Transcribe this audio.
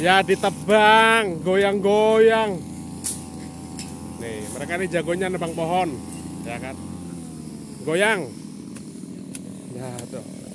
ya ditebang goyang-goyang nih mereka ini jagonya nebang pohon ya kan goyang Ya tuh